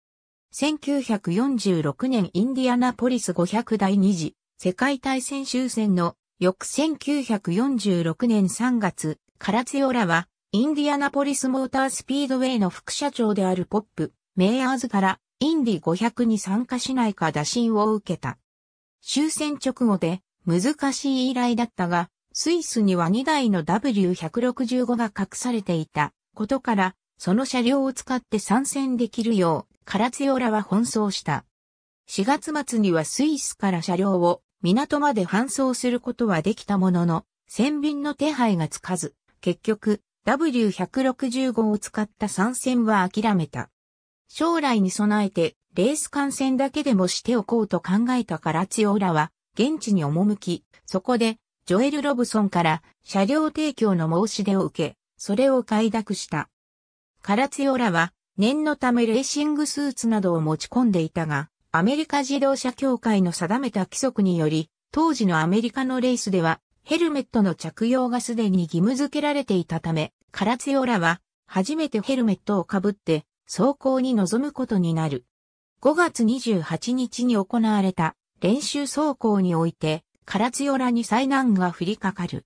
1946年インディアナポリス500第2次世界大戦終戦の翌1946年3月、カラツヨラは、インディアナポリスモータースピードウェイの副社長であるポップ、メイアーズからインディ500に参加しないか打診を受けた。終戦直後で難しい依頼だったが、スイスには2台の W165 が隠されていたことから、その車両を使って参戦できるよう、カラツヨラは奔走した。4月末にはスイスから車両を港まで搬送することはできたものの、船便の手配がつかず、結局、w 1 6 5を使った参戦は諦めた。将来に備えて、レース観戦だけでもしておこうと考えたカラツオーラは、現地に赴き、そこで、ジョエル・ロブソンから車両提供の申し出を受け、それを快諾した。カラツヨラは、念のためレーシングスーツなどを持ち込んでいたが、アメリカ自動車協会の定めた規則により、当時のアメリカのレースでは、ヘルメットの着用がすでに義務付けられていたため、カラツヨラは、初めてヘルメットをかぶって、走行に臨むことになる。5月28日に行われた練習走行において、カラツヨラに災難が降りかかる。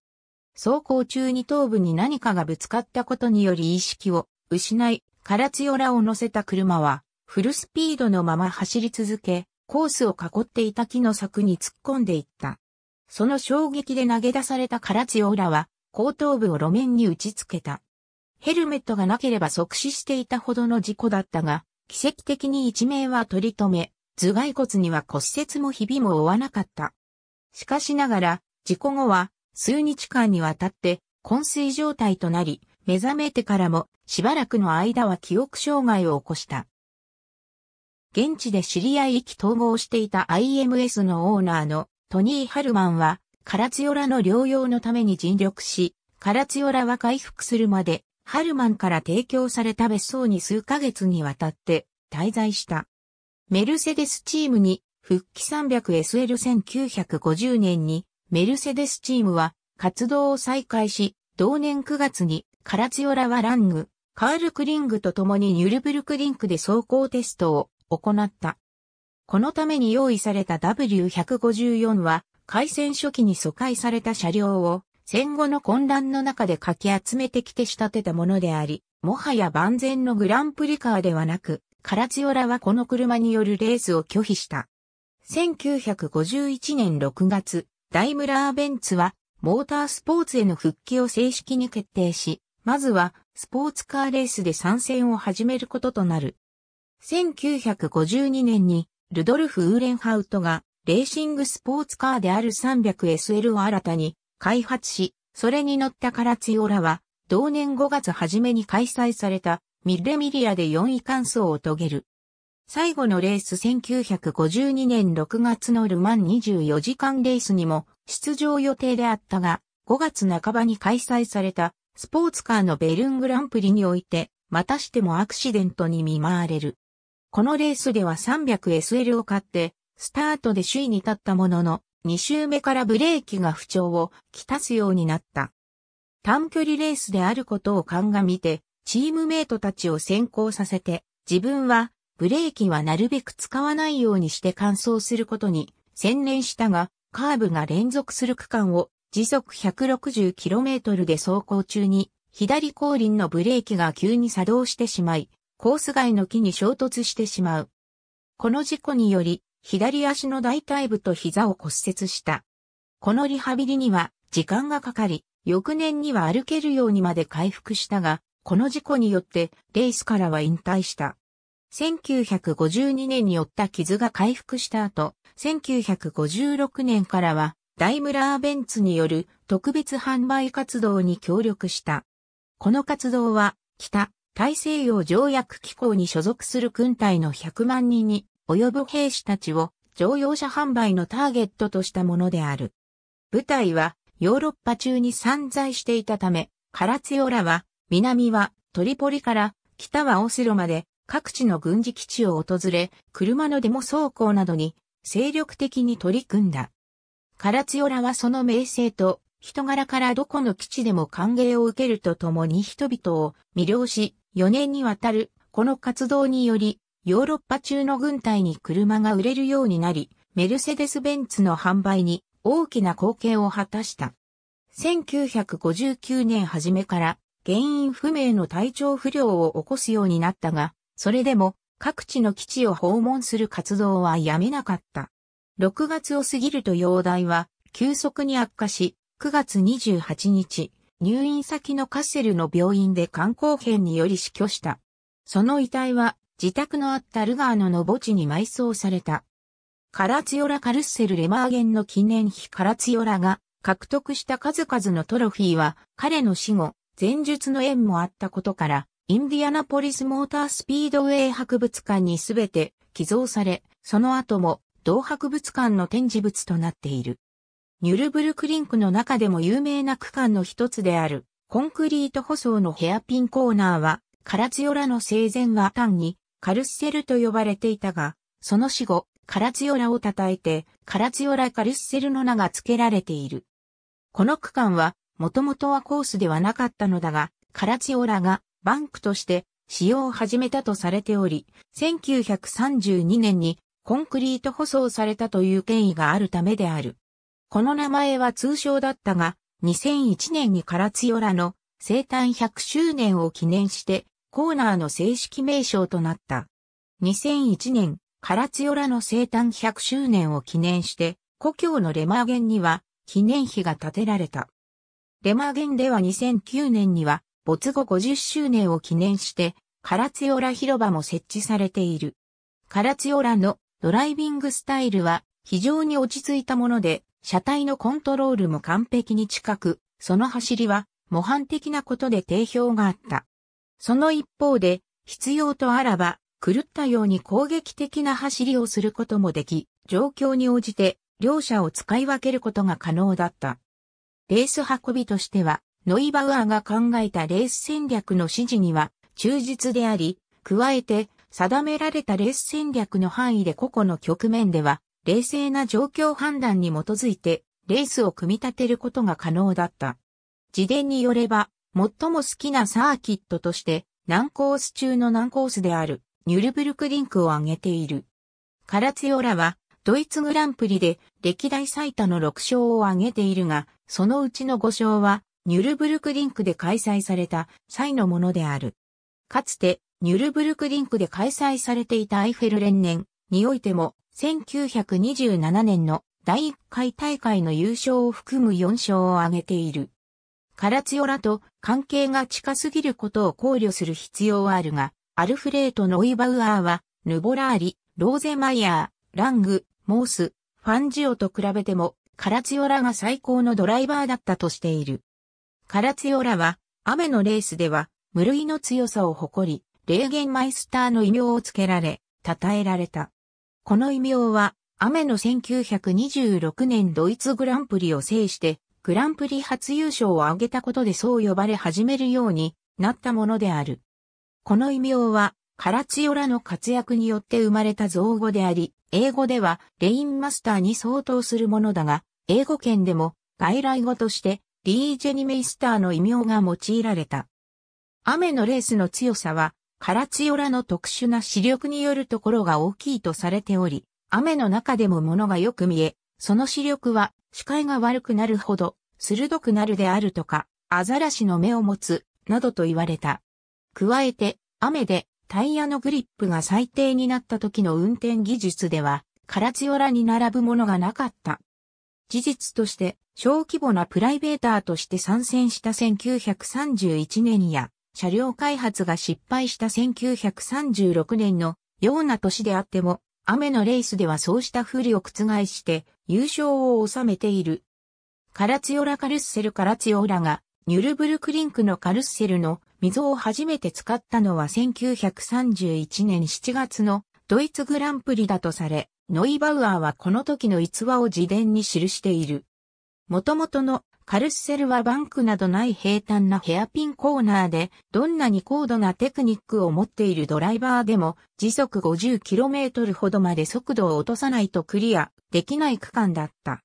走行中に頭部に何かがぶつかったことにより意識を失い、カラツヨラを乗せた車は、フルスピードのまま走り続け、コースを囲っていた木の柵に突っ込んでいった。その衝撃で投げ出されたカラチオーラは、後頭部を路面に打ちつけた。ヘルメットがなければ即死していたほどの事故だったが、奇跡的に一命は取り留め、頭蓋骨には骨折もひびも負わなかった。しかしながら、事故後は、数日間にわたって、昏睡状態となり、目覚めてからも、しばらくの間は記憶障害を起こした。現地で知り合い意気統合していた IMS のオーナーのトニー・ハルマンは、カラツヨラの療養のために尽力し、カラツヨラは回復するまで、ハルマンから提供された別荘に数ヶ月にわたって滞在した。メルセデスチームに復帰 300SL1950 年にメルセデスチームは活動を再開し、同年9月にカラツヨラはラング、カール・クリングと共にニュルブルクリンクで走行テストを行った。このために用意された W154 は、開戦初期に疎開された車両を、戦後の混乱の中でかき集めてきて仕立てたものであり、もはや万全のグランプリカーではなく、カラツヨラはこの車によるレースを拒否した。1951年6月、ダイムラーベンツは、モータースポーツへの復帰を正式に決定し、まずは、スポーツカーレースで参戦を始めることとなる。1952年にルドルフ・ウーレンハウトがレーシングスポーツカーである 300SL を新たに開発し、それに乗ったカラツィオラは同年5月初めに開催されたミッレミリアで4位完走を遂げる。最後のレース1952年6月のルマン24時間レースにも出場予定であったが、5月半ばに開催されたスポーツカーのベルングランプリにおいて、またしてもアクシデントに見舞われる。このレースでは 300SL を買って、スタートで首位に立ったものの、2周目からブレーキが不調をきたすようになった。短距離レースであることを鑑みて、チームメイトたちを先行させて、自分はブレーキはなるべく使わないようにして乾燥することに専念したが、カーブが連続する区間を時速 160km で走行中に左後輪のブレーキが急に作動してしまい、コース外の木に衝突してしまう。この事故により、左足の大腿部と膝を骨折した。このリハビリには時間がかかり、翌年には歩けるようにまで回復したが、この事故によってレースからは引退した。1952年に負った傷が回復した後、1956年からはダイムラーベンツによる特別販売活動に協力した。この活動は北大西洋条約機構に所属する軍隊の100万人に及ぶ兵士たちを乗用車販売のターゲットとしたものである。部隊はヨーロッパ中に散在していたため、カラツヨラは南はトリポリから北はオスロまで各地の軍事基地を訪れ、車のデモ走行などに精力的に取り組んだ。カラツヨラはその名声と人柄からどこの基地でも歓迎を受けるとともに人々を魅了し、4年にわたるこの活動により、ヨーロッパ中の軍隊に車が売れるようになり、メルセデス・ベンツの販売に大きな貢献を果たした。1959年初めから原因不明の体調不良を起こすようになったが、それでも各地の基地を訪問する活動はやめなかった。6月を過ぎると容体は急速に悪化し、9月28日、入院先のカッセルの病院で肝硬変により死去した。その遺体は自宅のあったルガーノの墓地に埋葬された。カラツヨラ・カルッセル・レマーゲンの記念碑カラツヨラが獲得した数々のトロフィーは彼の死後、前述の縁もあったことから、インディアナポリスモータースピードウェイ博物館にすべて寄贈され、その後も同博物館の展示物となっている。ニュルブルクリンクの中でも有名な区間の一つである、コンクリート舗装のヘアピンコーナーは、カラツヨラの生前は単にカルッセルと呼ばれていたが、その死後、カラツヨラを叩いて、カラツヨラカルッセルの名が付けられている。この区間は、もともとはコースではなかったのだが、カラツヨラがバンクとして使用を始めたとされており、1932年にコンクリート舗装されたという権威があるためである。この名前は通称だったが、2001年に唐津ツヨラの生誕100周年を記念してコーナーの正式名称となった。2001年、唐津ツヨラの生誕100周年を記念して、故郷のレマーゲンには記念碑が建てられた。レマーゲンでは2009年には没後50周年を記念して、唐津ツヨラ広場も設置されている。唐津ツヨラのドライビングスタイルは非常に落ち着いたもので、車体のコントロールも完璧に近く、その走りは模範的なことで定評があった。その一方で、必要とあらば、狂ったように攻撃的な走りをすることもでき、状況に応じて両者を使い分けることが可能だった。レース運びとしては、ノイバウアーが考えたレース戦略の指示には忠実であり、加えて定められたレース戦略の範囲で個々の局面では冷静な状況判断に基づいて、レースを組み立てることが可能だった。自伝によれば、最も好きなサーキットとして、難コース中の難コースである、ニュルブルクリンクを挙げている。カラツヨラは、ドイツグランプリで歴代最多の6勝を挙げているが、そのうちの5勝は、ニュルブルクリンクで開催された際のものである。かつて、ニュルブルクリンクで開催されていたアイフェル連年においても、1927年の第1回大会の優勝を含む4勝を挙げている。カラツヨラと関係が近すぎることを考慮する必要はあるが、アルフレート・ノイバウアーは、ヌボラーリ、ローゼマイヤー、ラング、モース、ファンジオと比べても、カラツヨラが最高のドライバーだったとしている。カラツヨラは、雨のレースでは、無類の強さを誇り、霊ーマイスターの異名をつけられ、称えられた。この異名は、雨の1926年ドイツグランプリを制して、グランプリ初優勝を挙げたことでそう呼ばれ始めるようになったものである。この異名は、カラチオラの活躍によって生まれた造語であり、英語ではレインマスターに相当するものだが、英語圏でも外来語としてリージェニメイスターの異名が用いられた。雨のレースの強さは唐津よらの特殊な視力によるところが大きいとされており、雨の中でも物がよく見え、その視力は視界が悪くなるほど鋭くなるであるとか、アザラシの目を持つ、などと言われた。加えて、雨でタイヤのグリップが最低になった時の運転技術では、唐津よらに並ぶものがなかった。事実として、小規模なプライベーターとして参戦した1931年や、車両開発が失敗した1936年のような年であっても、雨のレースではそうした不利を覆して優勝を収めている。カラツヨラカルッセルカラツヨラがニュルブルクリンクのカルッセルの溝を初めて使ったのは1931年7月のドイツグランプリだとされ、ノイバウアーはこの時の逸話を自伝に記している。もともとのカルッセルはバンクなどない平坦なヘアピンコーナーで、どんなに高度なテクニックを持っているドライバーでも、時速 50km ほどまで速度を落とさないとクリアできない区間だった。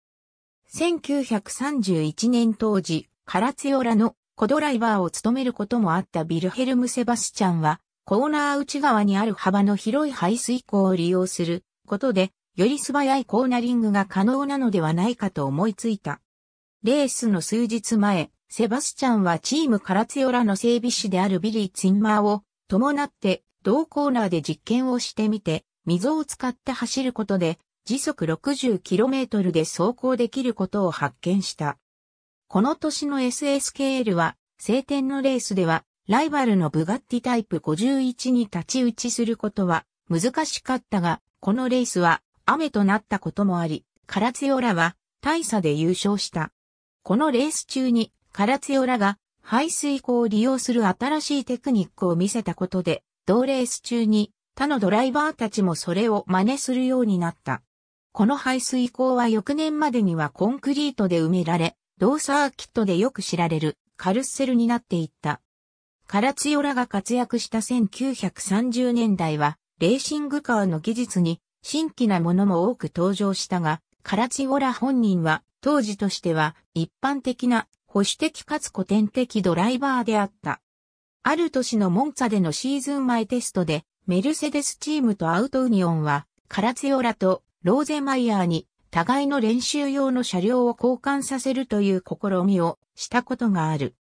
1931年当時、カラツヨラの小ドライバーを務めることもあったビルヘルム・セバスチャンは、コーナー内側にある幅の広い排水口を利用することで、より素早いコーナリングが可能なのではないかと思いついた。レースの数日前、セバスチャンはチームカラツヨラの整備士であるビリー・ツインマーを伴って同コーナーで実験をしてみて、溝を使って走ることで時速 60km で走行できることを発見した。この年の SSKL は、晴天のレースでは、ライバルのブガッティタイプ51に立ち打ちすることは難しかったが、このレースは雨となったこともあり、カラツヨラは大差で優勝した。このレース中にカラツヨラが排水口を利用する新しいテクニックを見せたことで、同レース中に他のドライバーたちもそれを真似するようになった。この排水口は翌年までにはコンクリートで埋められ、同サーキットでよく知られるカルッセルになっていった。カラツヨラが活躍した1930年代は、レーシングカーの技術に新規なものも多く登場したが、カラチオラ本人は、当時としては一般的な保守的かつ古典的ドライバーであった。ある年のモンツァでのシーズン前テストで、メルセデスチームとアウトウニオンは、カラツオラとローゼマイヤーに、互いの練習用の車両を交換させるという試みをしたことがある。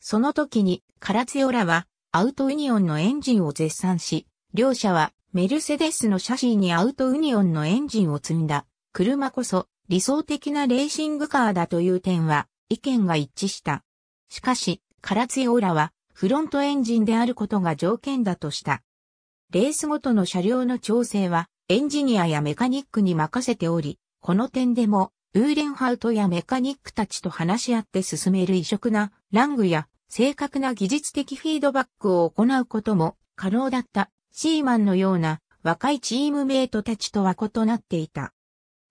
その時に、カラツオラは、アウトウニオンのエンジンを絶賛し、両者は、メルセデスのシャシーにアウトウニオンのエンジンを積んだ車こそ理想的なレーシングカーだという点は意見が一致した。しかし、カラツィオーラはフロントエンジンであることが条件だとした。レースごとの車両の調整はエンジニアやメカニックに任せており、この点でもウーレンハウトやメカニックたちと話し合って進める異色なラングや正確な技術的フィードバックを行うことも可能だったシーマンのような若いチームメイトたちとは異なっていた。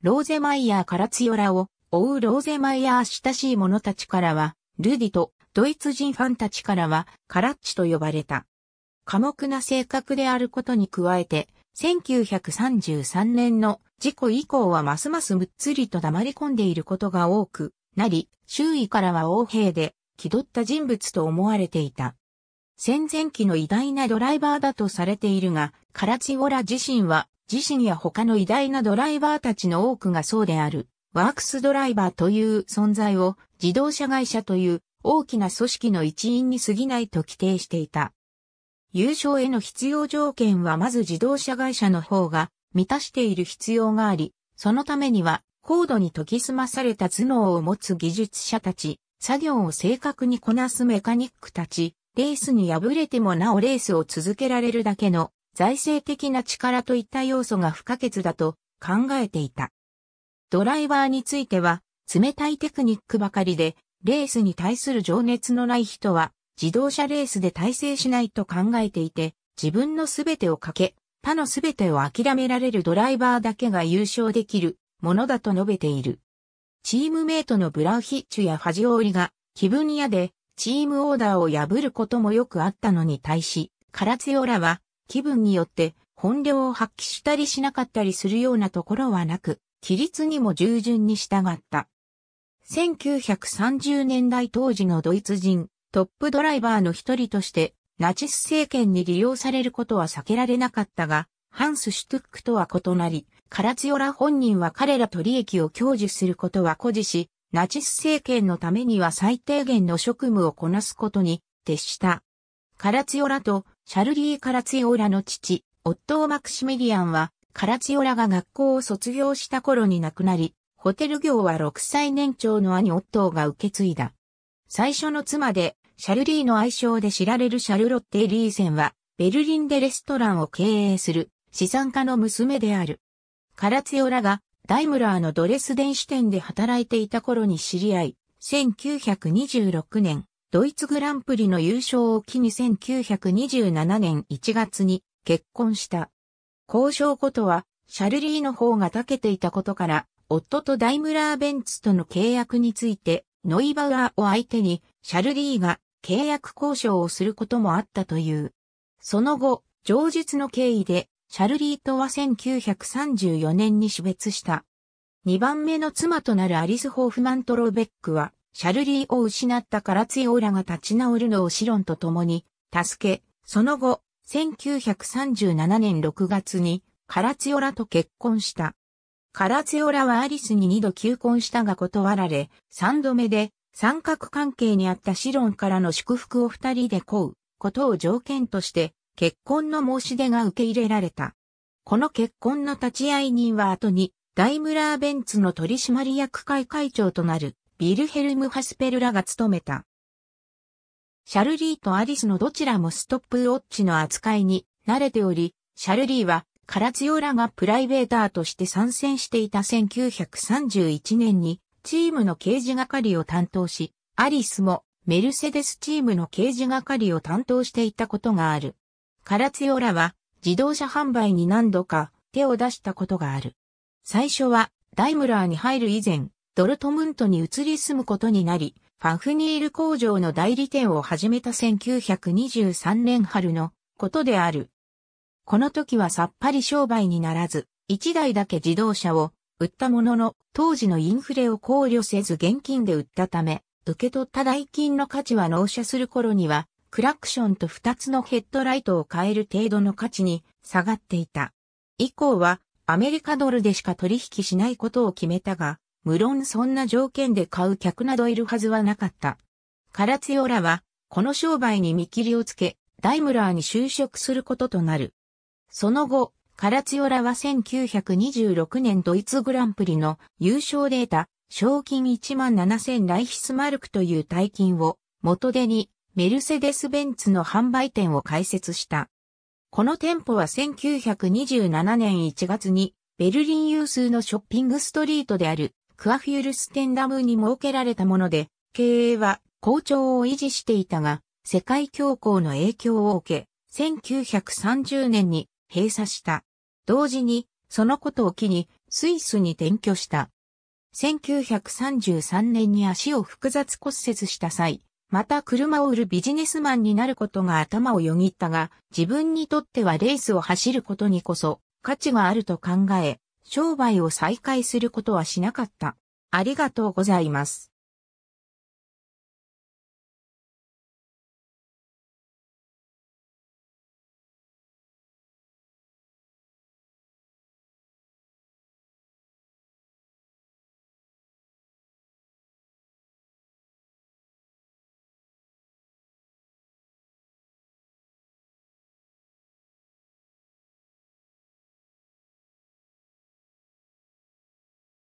ローゼマイヤーからツヨラを追うローゼマイヤー親しい者たちからは、ルディとドイツ人ファンたちからは、カラッチと呼ばれた。寡黙な性格であることに加えて、1933年の事故以降はますますむっつりと黙り込んでいることが多くなり、周囲からは横兵で気取った人物と思われていた。戦前期の偉大なドライバーだとされているが、カラチゴラ自身は、自身や他の偉大なドライバーたちの多くがそうである、ワークスドライバーという存在を、自動車会社という大きな組織の一員に過ぎないと規定していた。優勝への必要条件はまず自動車会社の方が満たしている必要があり、そのためには高度に研ぎ澄まされた頭脳を持つ技術者たち、作業を正確にこなすメカニックたち、レースに敗れてもなおレースを続けられるだけの財政的な力といった要素が不可欠だと考えていた。ドライバーについては、冷たいテクニックばかりで、レースに対する情熱のない人は、自動車レースで体制しないと考えていて、自分のすべてをかけ、他のすべてを諦められるドライバーだけが優勝できるものだと述べている。チームメイトのブラウヒッチュやファジオーリが、気分屋でチームオーダーを破ることもよくあったのに対し、カラツヨラは気分によって本領を発揮したりしなかったりするようなところはなく、規律にも従順に従った。1930年代当時のドイツ人、トップドライバーの一人として、ナチス政権に利用されることは避けられなかったが、ハンス・シュトゥックとは異なり、カラツヨラ本人は彼らと利益を享受することは誇示し、ナチス政権のためには最低限の職務をこなすことに徹した。カラツヨラとシャルリー・カラツヨラの父、オットー・マクシミリアンは、カラツヨラが学校を卒業した頃に亡くなり、ホテル業は6歳年長の兄オットーが受け継いだ。最初の妻で、シャルリーの愛称で知られるシャルロッテ・リーセンは、ベルリンでレストランを経営する資産家の娘である。カラツヨラがダイムラーのドレス電子店で働いていた頃に知り合い、1926年、ドイツグランプリの優勝を機に1927年1月に結婚した。交渉ことは、シャルリーの方が長けていたことから、夫とダイムラーベンツとの契約について、ノイバウアーを相手に、シャルリーが契約交渉をすることもあったという。その後、上述の経緯で、シャルリートは1934年に死別した。2番目の妻となるアリス・ホーフマント・ロベックは、シャルリーを失ったカラツィオーラが立ち直るのをシロンと共に、助け、その後、1937年6月に、カラツィオラと結婚した。カラツィオラはアリスに2度求婚したが断られ、3度目で、三角関係にあったシロンからの祝福を2人で請う、ことを条件として、結婚の申し出が受け入れられた。この結婚の立ち会い人は後に、ダイムラーベンツの取締役会会長となる、ビルヘルム・ハスペルらが務めた。シャルリーとアリスのどちらもストップウォッチの扱いに慣れており、シャルリーは、カラツヨラがプライベーターとして参戦していた1931年に、チームの刑事係を担当し、アリスもメルセデスチームの刑事係を担当していたことがある。カラツヨラは自動車販売に何度か手を出したことがある。最初はダイムラーに入る以前、ドルトムントに移り住むことになり、ファフニール工場の代理店を始めた1923年春のことである。この時はさっぱり商売にならず、一台だけ自動車を売ったものの、当時のインフレを考慮せず現金で売ったため、受け取った代金の価値は納車する頃にはクラクションと2つのヘッドライトを変える程度の価値に下がっていた。以降はアメリカドルでしか取引しないことを決めたが、無論そんな条件で買う客などいるはずはなかった。カラツヨラは、この商売に見切りをつけ、ダイムラーに就職することとなる。その後、カラツヨラは1926年ドイツグランプリの優勝データ、賞金1万7000ライヒスマルクという大金を元手にメルセデス・ベンツの販売店を開設した。この店舗は1927年1月にベルリン有数のショッピングストリートであるクアフュールステンダムに設けられたもので、経営は好調を維持していたが、世界恐慌の影響を受け、1930年に閉鎖した。同時に、そのことを機に、スイスに転居した。1933年に足を複雑骨折した際、また車を売るビジネスマンになることが頭をよぎったが、自分にとってはレースを走ることにこそ価値があると考え、商売を再開することはしなかった。ありがとうございます。